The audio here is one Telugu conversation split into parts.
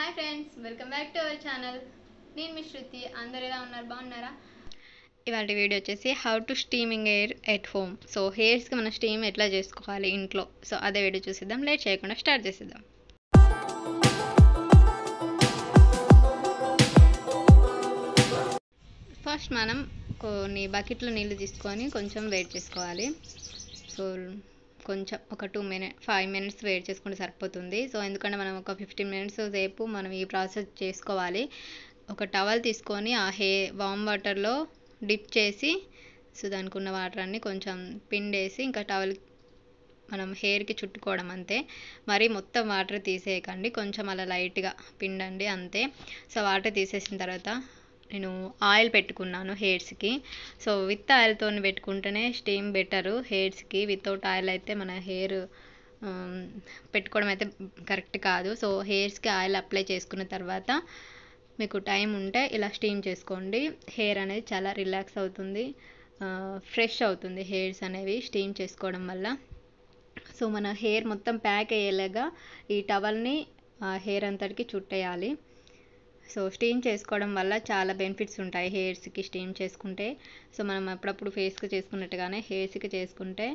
hi friends welcome back to our channel నేను మీ శృతి అందరు ఎలా ఉన్నారు బాగున్నారా ఇవాళ వీడియో వచ్చేసి how to steaming air at home so హెయిర్స్కి మనం స్టీమ్ ఎట్లా చేసుకోవాలి ఇంట్లో సో అదే వీడియో చూసేద్దాం లేట్ చేయకుండా స్టార్ట్ చేసేద్దాం ఫస్ట్ మనం కొన్ని బకెట్లో నీళ్ళు తీసుకొని కొంచెం వెయిట్ చేసుకోవాలి సో కొంచెం ఒక two minute five minutes wait చేసుకుంటే సరిపోతుంది సో ఎందుకంటే మనం ఒక ఫిఫ్టీన్ మినిట్స్ సేపు మనం ఈ ప్రాసెస్ చేసుకోవాలి ఒక టవల్ తీసుకొని ఆ హే వామ్ వాటర్లో డిప్ చేసి సో దానికి ఉన్న వాటర్ అన్ని కొంచెం పిండేసి ఇంకా టవల్ మనం హెయిర్కి చుట్టుకోవడం అంతే మరి మొత్తం వాటర్ తీసేయకండి కొంచెం అలా లైట్గా పిండండి అంతే సో వాటర్ తీసేసిన తర్వాత నేను ఆయిల్ పెట్టుకున్నాను హెయిర్స్కి సో విత్ ఆయిల్తో పెట్టుకుంటేనే స్టీమ్ బెటరు హెయిర్స్కి వితౌట్ ఆయిల్ అయితే మన హెయిర్ పెట్టుకోవడం అయితే కరెక్ట్ కాదు సో హెయిర్స్కి ఆయిల్ అప్లై చేసుకున్న తర్వాత మీకు టైం ఉంటే ఇలా స్టీమ్ చేసుకోండి హెయిర్ అనేది చాలా రిలాక్స్ అవుతుంది ఫ్రెష్ అవుతుంది హెయిర్స్ అనేవి స్టీమ్ చేసుకోవడం వల్ల సో మన హెయిర్ మొత్తం ప్యాక్ అయ్యేలాగా ఈ టవల్ని హెయిర్ అంతటికి చుట్టేయాలి సో స్టీమ్ చేసుకోవడం వల్ల చాలా బెనిఫిట్స్ ఉంటాయి హెయిర్స్కి స్టీమ్ చేసుకుంటే సో మనం అప్పుడప్పుడు ఫేస్కి చేసుకున్నట్టుగానే హెయిర్స్కి చేసుకుంటే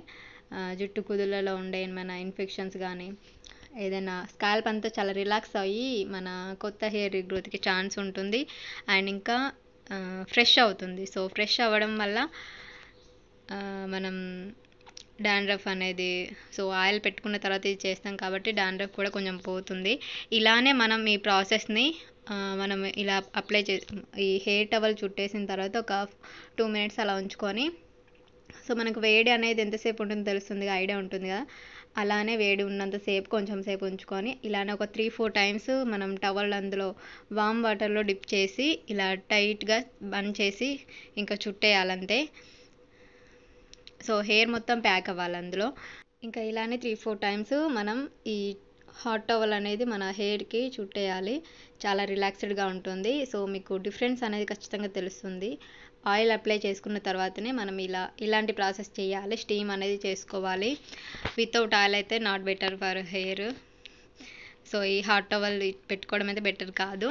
జుట్టు కుదులలో ఉండే ఏమైనా ఇన్ఫెక్షన్స్ కానీ ఏదైనా స్కాల్ప్ అంతా చాలా రిలాక్స్ అయ్యి మన కొత్త హెయిర్ గ్రోత్కి ఛాన్స్ ఉంటుంది అండ్ ఇంకా ఫ్రెష్ అవుతుంది సో ఫ్రెష్ అవ్వడం వల్ల మనం డాండ్రఫ్ అనేది సో ఆయిల్ పెట్టుకున్న తర్వాత ఇది చేస్తాం కాబట్టి డాండ్రఫ్ కూడా కొంచెం పోతుంది ఇలానే మనం ఈ ప్రాసెస్ని మనం ఇలా అప్లై చే ఈ హెయిర్ టవల్ చుట్టేసిన తర్వాత ఒక టూ మినిట్స్ అలా ఉంచుకొని సో మనకు వేడి అనేది ఎంతసేపు ఉంటుందో తెలుస్తుంది ఐడియా ఉంటుంది కదా అలానే వేడి ఉన్నంతసేపు కొంచెం సేపు ఉంచుకొని ఇలానే ఒక త్రీ ఫోర్ టైమ్స్ మనం టవల్ అందులో వామ్ వాటర్లో డిప్ చేసి ఇలా టైట్గా బంద్ చేసి ఇంకా చుట్టేయాలంతే సో హెయిర్ మొత్తం ప్యాక్ అవ్వాలి అందులో ఇంకా ఇలానే త్రీ ఫోర్ టైమ్స్ మనం ఈ హాట్ టవల్ అనేది మన హెయిర్కి చుట్టేయాలి చాలా రిలాక్స్డ్గా ఉంటుంది సో మీకు డిఫరెన్స్ అనేది ఖచ్చితంగా తెలుస్తుంది ఆయిల్ అప్లై చేసుకున్న తర్వాతనే మనం ఇలా ఇలాంటి ప్రాసెస్ చేయాలి స్టీమ్ అనేది చేసుకోవాలి వితౌట్ ఆయిల్ అయితే not better for hair so ఈ హాట్ టవల్ పెట్టుకోవడం అయితే బెటర్ కాదు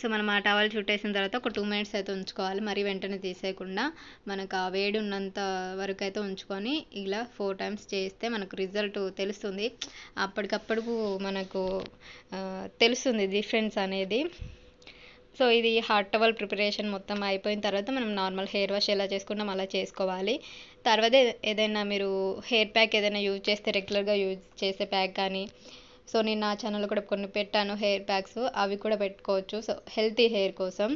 సో మనం ఆ టవల్ చుట్టేసిన తర్వాత ఒక టూ మినిట్స్ అయితే ఉంచుకోవాలి మరి వెంటనే తీసేయకుండా మనకు ఆ వేడి ఉన్నంత వరకు అయితే ఉంచుకొని ఇలా ఫోర్ టైమ్స్ చేస్తే మనకు రిజల్ట్ తెలుస్తుంది అప్పటికప్పుడు మనకు తెలుస్తుంది డిఫరెన్స్ అనేది సో ఇది హాట్ టవల్ ప్రిపరేషన్ మొత్తం అయిపోయిన తర్వాత మనం నార్మల్ హెయిర్ వాష్ ఎలా చేసుకున్నాం అలా చేసుకోవాలి తర్వాత ఏదైనా మీరు హెయిర్ ప్యాక్ ఏదైనా యూజ్ చేస్తే రెగ్యులర్గా యూజ్ చేసే ప్యాక్ కానీ సో నేను నా ఛానల్లో కూడా కొన్ని పెట్టాను హెయిర్ ప్యాక్స్ అవి కూడా పెట్టుకోవచ్చు సో హెల్తీ హెయిర్ కోసం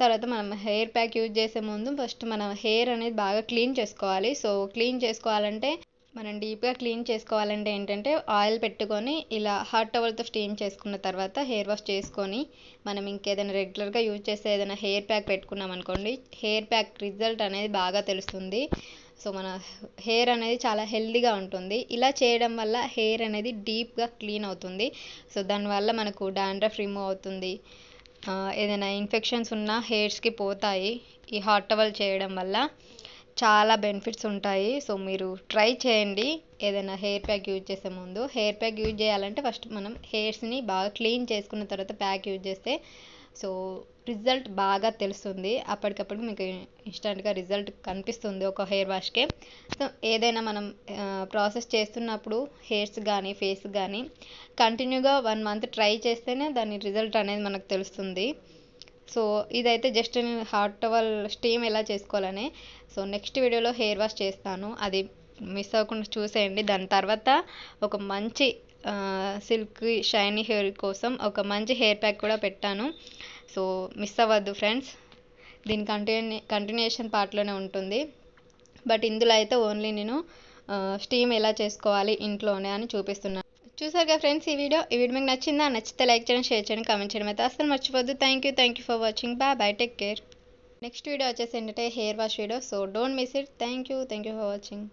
తర్వాత మనం హెయిర్ ప్యాక్ యూజ్ చేసే ముందు ఫస్ట్ మనం హెయిర్ అనేది బాగా క్లీన్ చేసుకోవాలి సో క్లీన్ చేసుకోవాలంటే మనం డీప్గా క్లీన్ చేసుకోవాలంటే ఏంటంటే ఆయిల్ పెట్టుకొని ఇలా హాట్ టవల్తో స్టీమ్ చేసుకున్న తర్వాత హెయిర్ వాష్ చేసుకొని మనం ఇంకేదైనా రెగ్యులర్గా యూజ్ చేసే ఏదైనా హెయిర్ ప్యాక్ పెట్టుకున్నాం అనుకోండి హెయిర్ ప్యాక్ రిజల్ట్ అనేది బాగా తెలుస్తుంది సో మన హెయిర్ అనేది చాలా హెల్దీగా ఉంటుంది ఇలా చేయడం వల్ల హెయిర్ అనేది డీప్గా క్లీన్ అవుతుంది సో దానివల్ల మనకు డాండ్రఫ్ రిమూవ్ అవుతుంది ఏదైనా ఇన్ఫెక్షన్స్ ఉన్న హెయిర్స్కి పోతాయి ఈ హాట్ టవల్ చేయడం వల్ల చాలా బెనిఫిట్స్ ఉంటాయి సో మీరు ట్రై చేయండి ఏదైనా హెయిర్ ప్యాక్ యూజ్ చేసే ముందు హెయిర్ ప్యాక్ యూజ్ చేయాలంటే ఫస్ట్ మనం హెయిర్స్ని బాగా క్లీన్ చేసుకున్న తర్వాత ప్యాక్ యూజ్ చేస్తే సో రిజల్ట్ బాగా తెలుస్తుంది అప్పటికప్పుడు మీకు ఇన్స్టెంట్గా రిజల్ట్ కనిపిస్తుంది ఒక హెయిర్ వాష్కే సో ఏదైనా మనం ప్రాసెస్ చేస్తున్నప్పుడు హెయిర్స్ కానీ ఫేస్ కానీ కంటిన్యూగా వన్ మంత్ ట్రై చేస్తేనే దాని రిజల్ట్ అనేది మనకు తెలుస్తుంది సో ఇదైతే జస్ట్ నేను హాట్ టవల్ స్టీమ్ ఎలా చేసుకోవాలని సో నెక్స్ట్ వీడియోలో హెయిర్ వాష్ చేస్తాను అది మిస్ అవ్వకుండా చూసేయండి దాని తర్వాత ఒక మంచి సిల్క్ షైనీ హెయిర్ కోసం ఒక మంచి హెయిర్ ప్యాక్ కూడా పెట్టాను సో మిస్ అవ్వద్దు ఫ్రెండ్స్ దీని కంటిన్యూ కంటిన్యూషన్ పార్ట్లోనే ఉంటుంది బట్ ఇందులో అయితే ఓన్లీ నేను స్టీమ్ ఎలా చేసుకోవాలి ఇంట్లోనే అని చూపిస్తున్నాను కదా ఫ్రెండ్స్ ఈ వీడియో ఈ వీడియో మీకు నచ్చిందా నచ్చితే లైక్ చేయండి షేర్ చేయండి కామెంట్ చేయడం అయితే అసలు మర్చిపోద్దు thank you thank you for watching bye bye take care next video వచ్చేసి ఏంటంటే hair wash video so don't miss it thank you thank you for watching